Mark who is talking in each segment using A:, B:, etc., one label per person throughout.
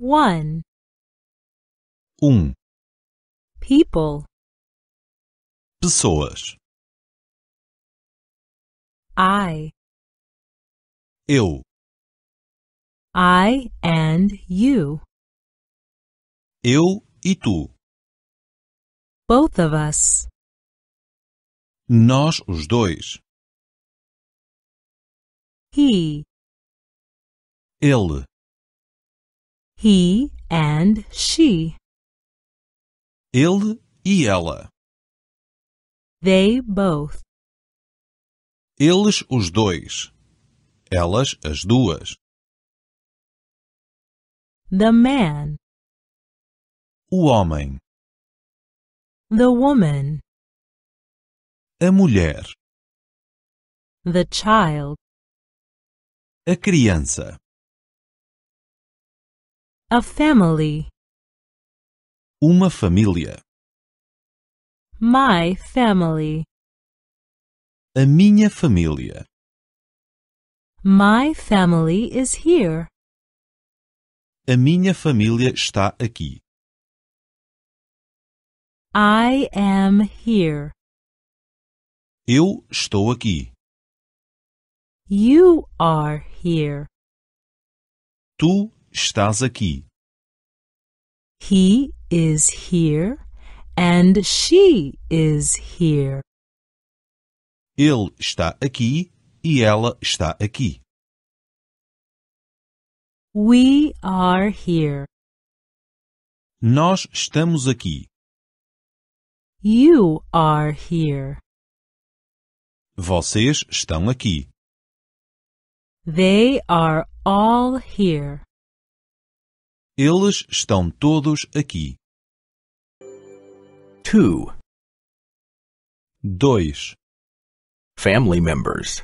A: One. Um. People.
B: Pessoas. I. Eu.
A: I and you.
B: Eu e tu.
A: Both of us.
B: Nós os dois. He. Ele.
A: He and she.
B: Ele e ela.
A: They both.
B: Eles os dois. Elas as duas.
A: The man.
B: O homem.
A: The woman.
B: A mulher.
A: The child.
B: A criança.
A: A family.
B: Uma família.
A: My family.
B: A minha família.
A: My family is here.
B: A minha família está aqui.
A: I am here.
B: Eu estou aqui.
A: You are here.
B: Tu estás aqui.
A: He is here and she is here.
B: Ele está aqui e ela está aqui.
A: We are here.
B: Nós estamos aqui.
A: You are here.
B: Vocês estão aqui.
A: They are all here.
B: Eles estão todos aqui. Two. Dois. Family members.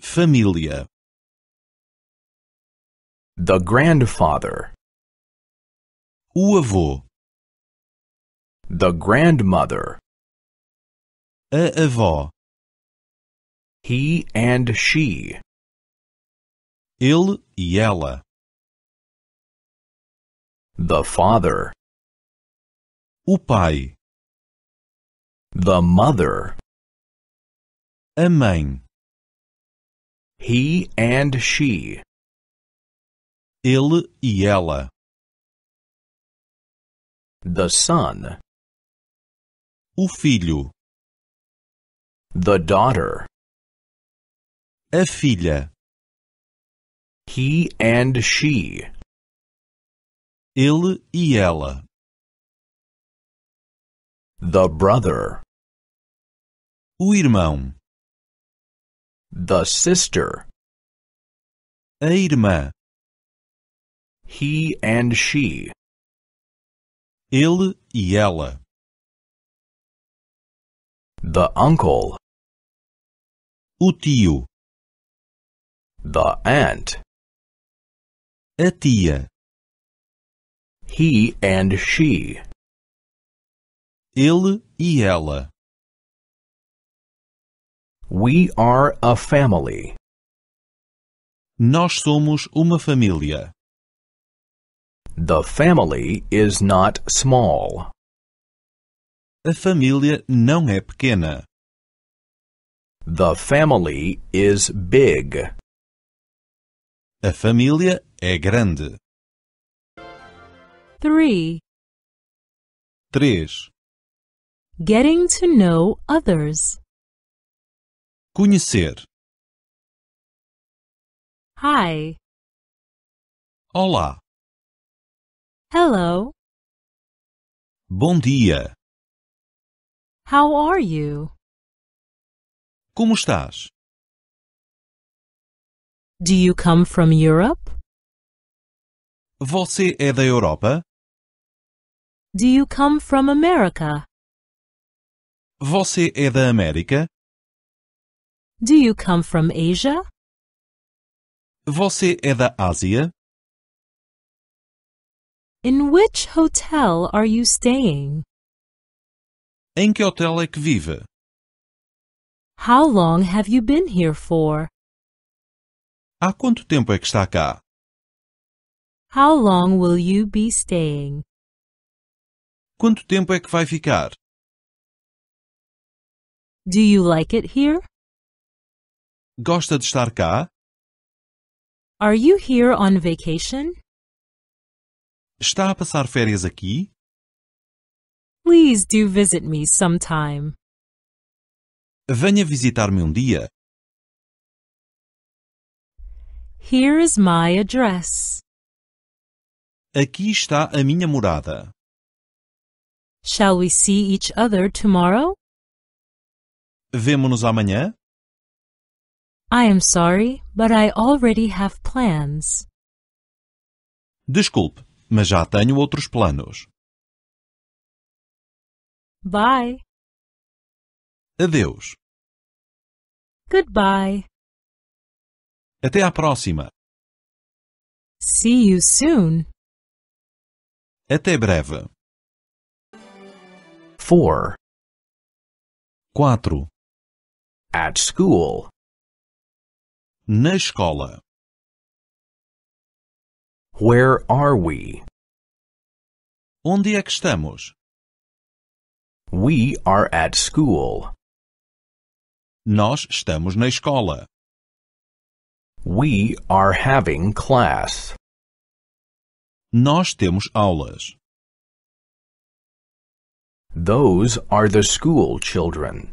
B: Família. The grandfather. O avô. The grandmother. A avó. He and she. Ele e ela. The father. O pai. The mother. A mãe. He and she. Ele e ela. The son. O filho. The daughter. A filha. He and she. Ele e ela. The brother. O irmão. The sister. A irmã. He and she. Ele e ela. The uncle. O tio. The aunt. A tia. He and she. Ele e ela. We are a family. Nós somos uma família. The family is not small. A família não é pequena. The family is big. A família é grande. Three. Três.
A: Getting to know others.
B: Conhecer. Hi. Olá.
A: Hello.
B: Bom dia.
A: How are you? Como estás? Do you come from Europe?
B: Você é da Europa?
A: Do you come from America?
B: Você é da América?
A: Do you come from Asia?
B: Você é da Ásia?
A: In which hotel are you staying?
B: Em que hotel é que vive?
A: How long have you been here for?
B: Há quanto tempo é que está cá?
A: How long will you be staying? Quanto tempo é
B: que vai ficar?
A: Do you like it here?
B: Gosta de estar cá?
A: Are you here on vacation?
B: Está a passar férias aqui?
A: Please do visit me sometime.
B: Venha visitar-me um dia.
A: Here is my address.
B: Aqui está a minha morada. Shall
A: we see each other tomorrow?
B: Vemo-nos amanhã?
A: I am sorry, but I already have plans.
B: Desculpe, mas já tenho outros planos. Bye. Adeus.
A: Goodbye.
B: Até à próxima.
A: See you soon.
B: Até breve. Four. Quatro. At school. Na escola. Where are we? Onde é que estamos? We are at school. Nós estamos na escola. We are having class. Nós temos aulas. Those are the school children.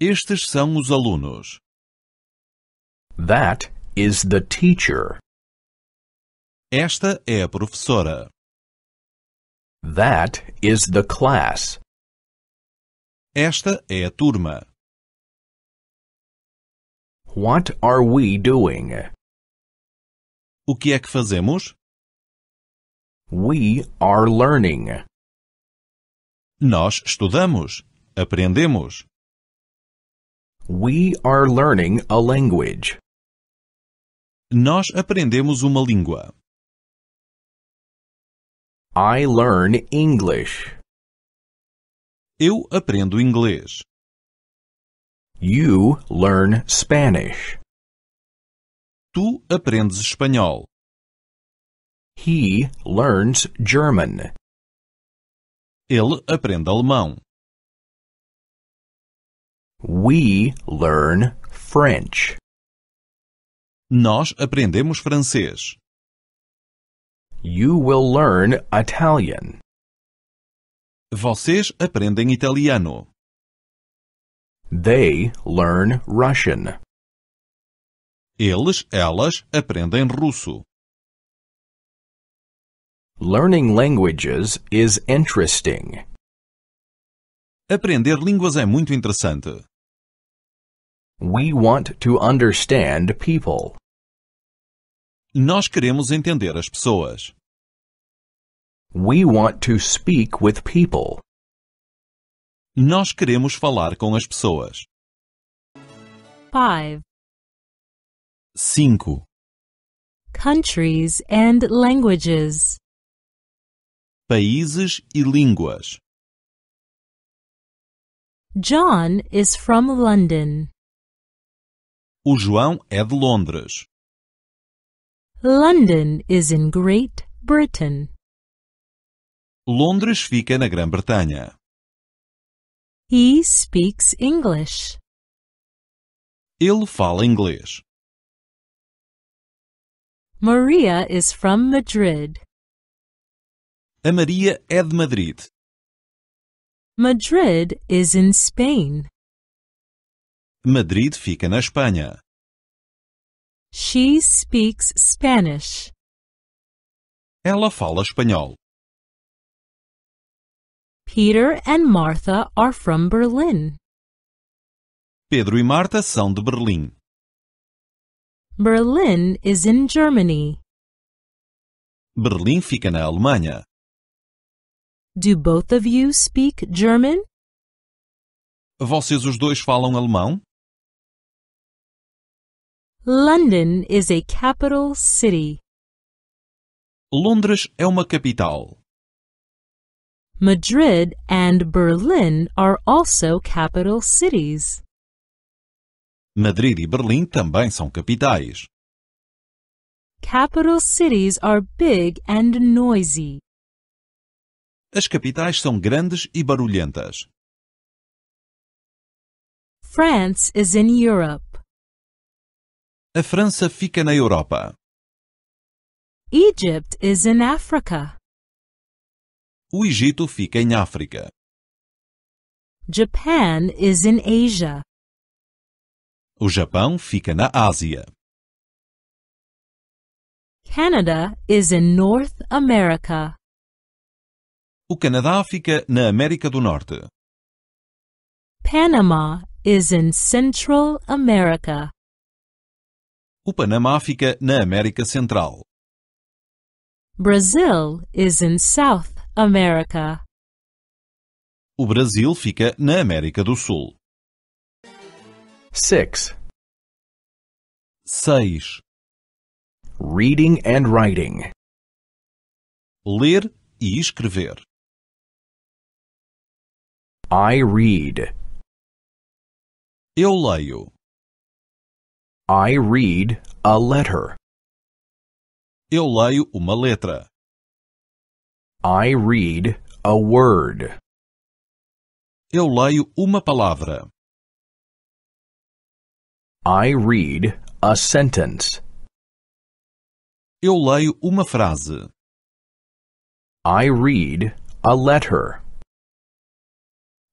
B: Estes são os alunos. That is the teacher. Esta é a professora. That is the class. Esta é a turma. What are we doing? O que é que fazemos? We are learning. Nós estudamos, aprendemos. We are learning a language. Nós aprendemos uma língua. I learn English. Eu aprendo inglês. You learn Spanish. Tu aprendes espanhol. He learns German. Ele aprende alemão. We learn French. Nós aprendemos francês. You will learn Italian. Vocês aprendem italiano. They learn Russian. Eles, elas aprendem russo. Learning languages is interesting. Aprender línguas é muito interessante. We want to understand people. Nós queremos entender as pessoas. We want to speak with people. Nós queremos falar com as pessoas. 5. 5.
A: Countries and languages.
B: países e línguas.
A: John is from London.
B: O João é de Londres.
A: London is in Great Britain.
B: Londres fica na Grã-Bretanha.
A: He speaks English.
B: Ele fala inglês.
A: Maria is from Madrid.
B: A Maria é de Madrid.
A: Madrid is in Spain.
B: Madrid fica na Espanha.
A: She speaks Spanish.
B: Ela fala espanhol.
A: Peter and Martha are from Berlin.
B: Pedro e Marta são de Berlim.
A: Berlin is in Germany.
B: Berlim fica na Alemanha.
A: Do both of you speak German?
B: Vocês os dois falam alemão?
A: London is a capital city.
B: Londres é uma capital.
A: Madrid and Berlin are also capital cities.
B: Madrid e Berlim também são capitais.
A: Capital cities are big and noisy.
B: As capitais são grandes e barulhentas.
A: France is in Europe.
B: A França fica na Europa.
A: Egypt is in Africa.
B: O Egito fica em África.
A: Japan is in Asia.
B: O Japão fica na Ásia.
A: Canada is in North America.
B: O Canadá fica na América do Norte.
A: Panama is in Central America.
B: O Panamá fica na América Central.
A: Brazil is in South America.
B: O Brasil fica na América do Sul. 6. 6. Reading and writing. Ler e escrever. I read. Eu leio. I read a letter. Eu leio uma letra. I read a word. Eu leio uma palavra. I read a sentence. Eu leio uma frase. I read a letter.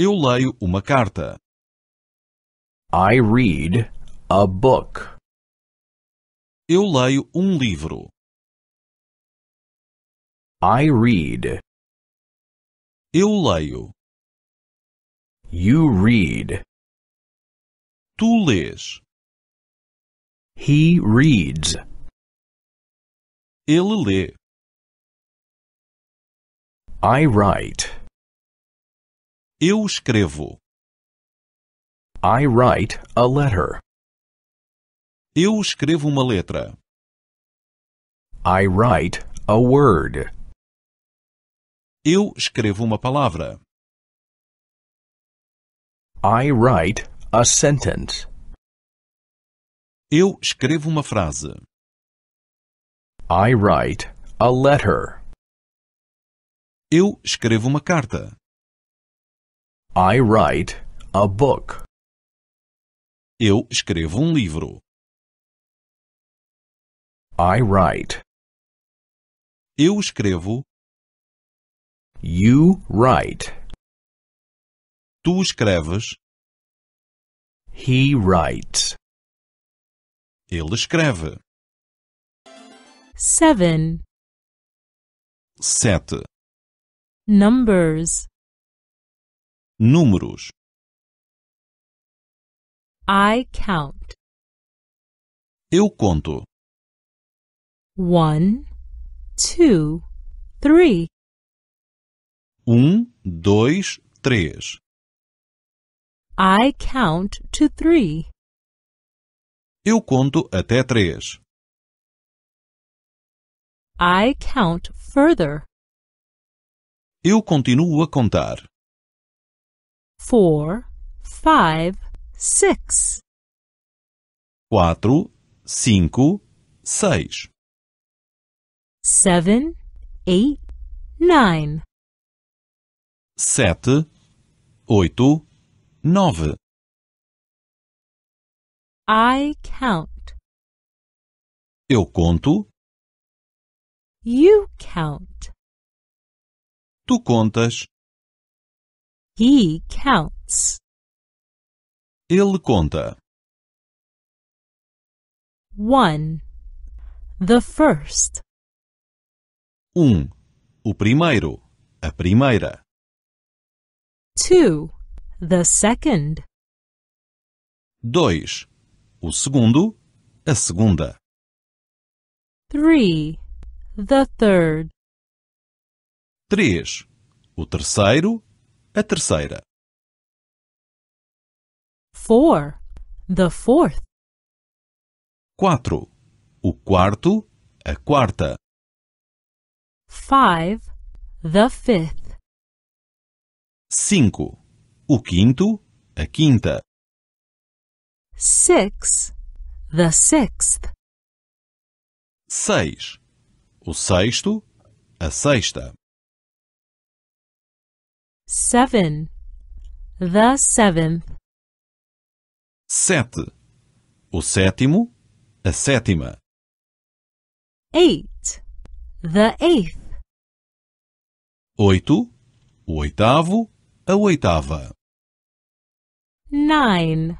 B: Eu leio uma carta. I read a book. Eu leio um livro. I read. Eu leio. You read. Tu lês. He reads. Ele lê. I write. Eu escrevo. I write a letter. Eu escrevo uma letra. I write a word. Eu escrevo uma palavra. I write a sentence. Eu escrevo uma frase. I write a letter. Eu escrevo uma carta. I write a book. Eu escrevo um livro. I write. Eu escrevo. You write. Tu escreves. He writes. Ele escreve.
A: Seven.
B: Sete.
A: Numbers
B: números
A: I count.
B: Eu conto.
A: One, two, three.
B: Um, dois, três.
A: I count to three.
B: Eu conto até três.
A: I count further.
B: Eu continuo a contar
A: four, five, six.
B: Quatro, cinco, seis.
A: Seven, eight, nine.
B: Sete, oito, nove.
A: I count.
B: Eu conto.
A: You count.
B: Tu contas.
A: He counts.
B: Ele conta.
A: One. The first.
B: Um. O primeiro. A primeira.
A: Two. The second.
B: Dois. O segundo. A segunda.
A: Three. The third.
B: Três. O terceiro a terceira.
A: Four. The fourth.
B: Quatro. O quarto, a quarta.
A: Five. The fifth.
B: Cinco. O quinto, a quinta.
A: Six. The sixth. Seis.
B: O sexto, a sexta.
A: Seven. The seventh.
B: Sete. O sétimo, a sétima.
A: Eight. The eighth.
B: Oito. O oitavo, a oitava.
A: Nine.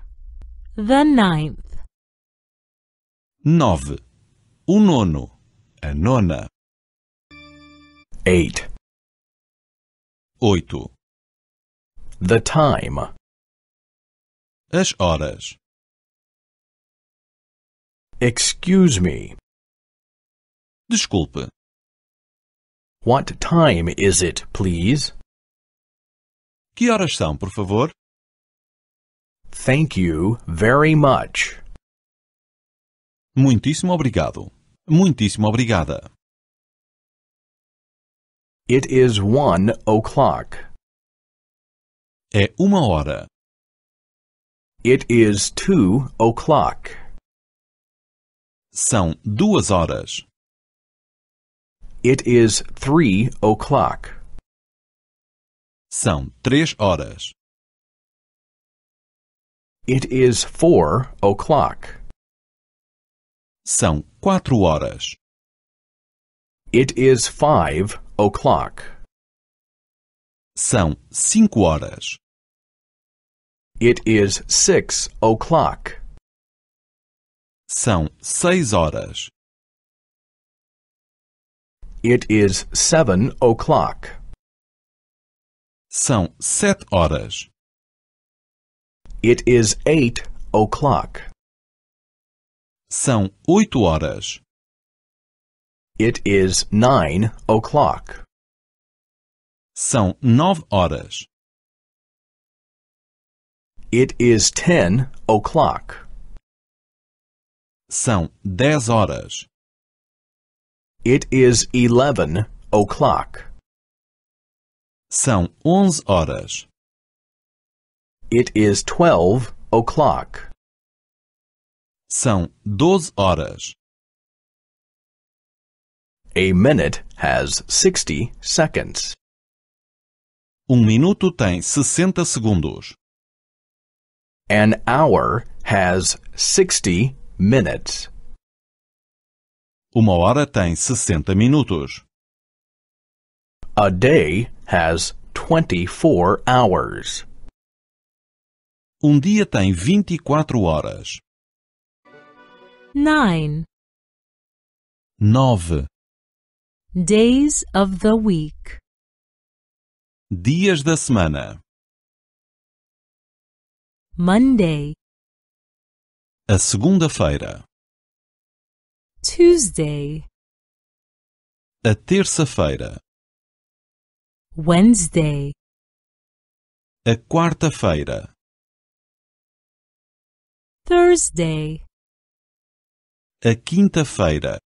A: The ninth.
B: Nove. O nono, a nona. Eight. Oito. The time. As horas. Excuse me. Desculpe. What time is it, please? Que horas são, por favor? Thank you very much. Muitíssimo obrigado. Muitíssimo obrigada. It is one o'clock. É uma hora. It is two o'clock. São duas horas. It is three o'clock. São três horas. It is four o'clock. São quatro horas. It is five o'clock. São cinco horas. It is six o'clock. São seis horas. It is seven o'clock. São sete horas. It is eight o'clock. São oito horas. It is nine o'clock. São nove horas. It is ten o'clock. São dez horas. It is eleven o'clock. São onze horas. It is twelve o'clock. São doze horas. A minute has sixty seconds. Um minuto tem 60 segundos. An hour has 60 minutes. Uma hora tem 60 minutos. A day has 24 hours. Um dia tem 24 horas.
A: 9
B: 9
A: Days of the week.
B: Dias da semana.
A: Monday,
B: A segunda-feira.
A: Tuesday,
B: A terça-feira.
A: Wednesday,
B: A quarta-feira.
A: Thursday,
B: A quinta-feira.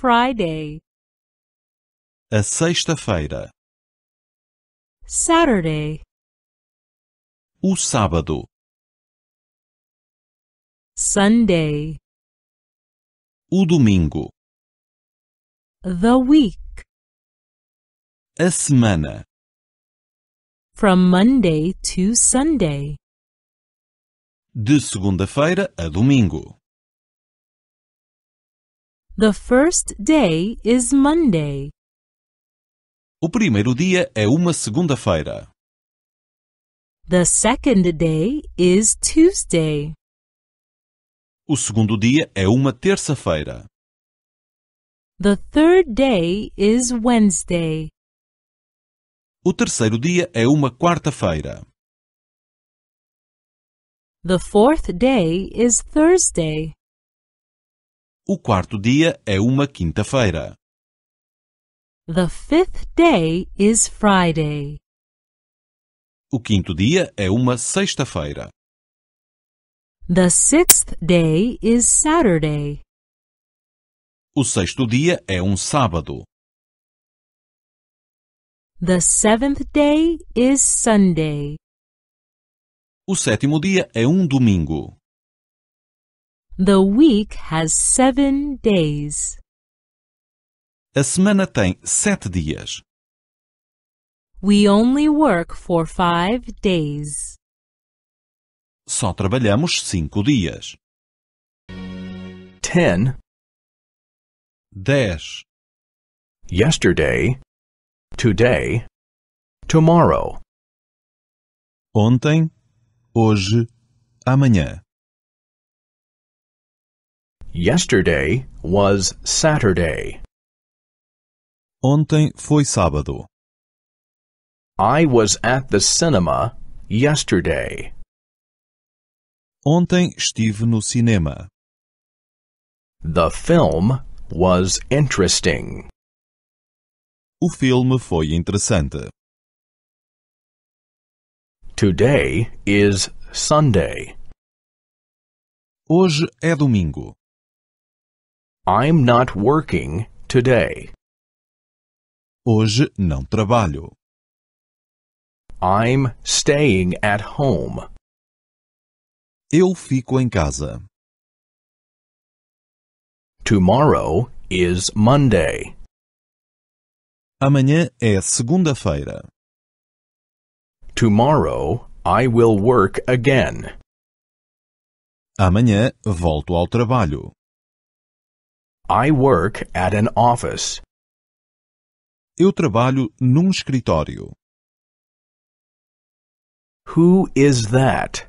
A: Friday,
B: A sexta-feira.
A: Saturday.
B: O sábado.
A: Sunday.
B: O domingo.
A: The week.
B: A semana.
A: From Monday to Sunday.
B: De segunda-feira a domingo.
A: The first day is Monday.
B: O primeiro dia é uma segunda-feira.
A: The second day is Tuesday.
B: O segundo dia é uma terça-feira.
A: The third day is Wednesday.
B: O terceiro dia é uma quarta-feira.
A: The fourth day is Thursday.
B: O quarto dia é uma quinta-feira.
A: The fifth day is Friday.
B: O quinto dia é uma sexta-feira.
A: The sixth day is Saturday.
B: O sexto dia é um sábado.
A: The seventh day is Sunday.
B: O sétimo dia é um domingo.
A: The week has seven days.
B: A semana tem sete dias.
A: We only work for five days.
B: Só trabalhamos cinco dias. Ten. Dez. Yesterday. Today. Tomorrow. Ontem. Hoje. Amanhã. Yesterday was Saturday. Ontem foi sábado. I was at the cinema yesterday. Ontem estive no cinema. The film was interesting. O filme foi interessante. Today is Sunday. Hoje é domingo. I'm not working today. Hoje não trabalho. I'm staying at home. Eu fico em casa. Tomorrow is Monday. Amanhã é segunda-feira. Tomorrow I will work again. Amanhã volto ao trabalho. I work at an office. Eu trabalho num escritório. Who is that?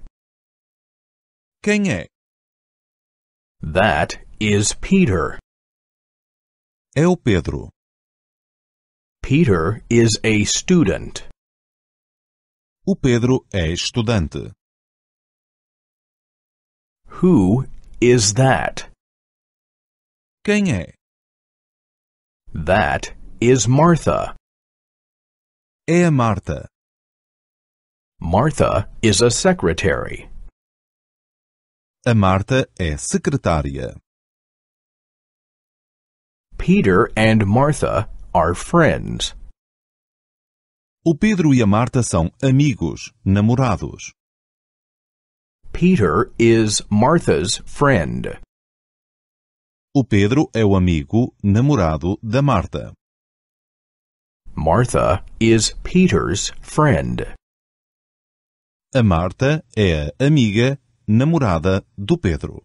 B: Quem é? That is Peter. É o Pedro. Peter is a student. O Pedro é estudante. Who is that? Quem é? That is Martha. É a Marta. Martha is a secretary. A Marta é secretária. Peter and Martha are friends. O Pedro e a Marta são amigos, namorados. Peter is Martha's friend. O Pedro é o amigo, namorado da Marta. Martha is Peter's friend. A Marta é a amiga, namorada do Pedro.